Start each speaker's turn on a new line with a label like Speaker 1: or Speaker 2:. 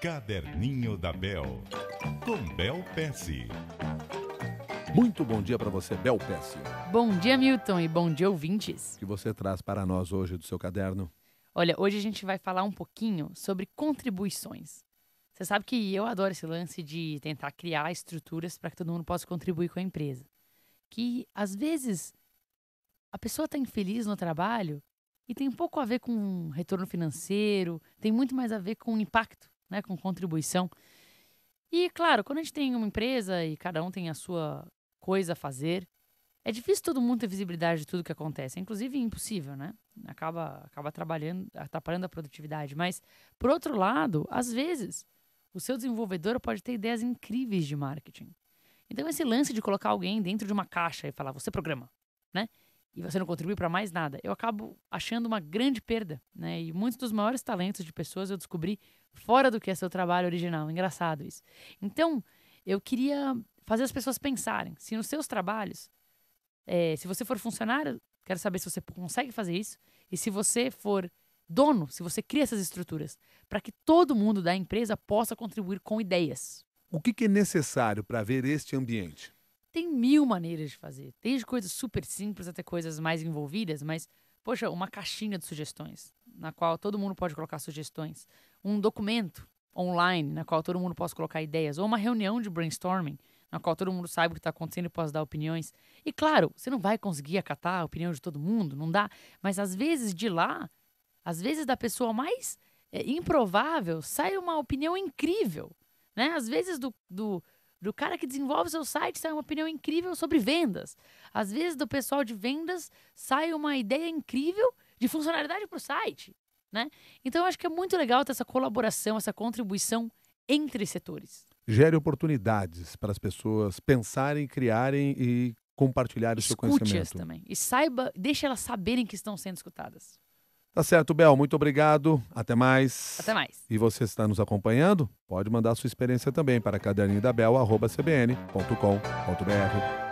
Speaker 1: Caderninho da Bel, com Bel Pesce. Muito bom dia para você, Bel Pesce. Bom dia, Milton, e bom dia, ouvintes. O que você traz para nós hoje do seu caderno?
Speaker 2: Olha, hoje a gente vai falar um pouquinho sobre contribuições. Você sabe que eu adoro esse lance de tentar criar estruturas para que todo mundo possa contribuir com a empresa. Que às vezes a pessoa está infeliz no trabalho e tem pouco a ver com retorno financeiro, tem muito mais a ver com impacto né, com contribuição. E, claro, quando a gente tem uma empresa e cada um tem a sua coisa a fazer, é difícil todo mundo ter visibilidade de tudo que acontece. É, inclusive impossível, né? Acaba, acaba trabalhando, atrapalhando a produtividade. Mas, por outro lado, às vezes, o seu desenvolvedor pode ter ideias incríveis de marketing. Então, esse lance de colocar alguém dentro de uma caixa e falar, você programa, né? e você não contribui para mais nada, eu acabo achando uma grande perda, né? E muitos dos maiores talentos de pessoas eu descobri fora do que é seu trabalho original. Engraçado isso. Então, eu queria fazer as pessoas pensarem se nos seus trabalhos, é, se você for funcionário, quero saber se você consegue fazer isso e se você for dono, se você cria essas estruturas para que todo mundo da empresa possa contribuir com ideias.
Speaker 1: O que, que é necessário para ver este ambiente?
Speaker 2: tem mil maneiras de fazer. Desde coisas super simples até coisas mais envolvidas, mas, poxa, uma caixinha de sugestões, na qual todo mundo pode colocar sugestões. Um documento online, na qual todo mundo possa colocar ideias. Ou uma reunião de brainstorming, na qual todo mundo saiba o que está acontecendo e possa dar opiniões. E, claro, você não vai conseguir acatar a opinião de todo mundo, não dá. Mas, às vezes, de lá, às vezes, da pessoa mais é, improvável, sai uma opinião incrível. Né? Às vezes, do, do do cara que desenvolve seu site sai uma opinião incrível sobre vendas. Às vezes, do pessoal de vendas sai uma ideia incrível de funcionalidade para o site. Né? Então, eu acho que é muito legal ter essa colaboração, essa contribuição entre setores.
Speaker 1: Gere oportunidades para as pessoas pensarem, criarem e compartilhar o seu conhecimento. Escute-as também.
Speaker 2: E saiba, deixe elas saberem que estão sendo escutadas.
Speaker 1: Tá certo, Bel. Muito obrigado. Até mais. Até mais. E você está nos acompanhando? Pode mandar sua experiência também para caderninho da cbn.com.br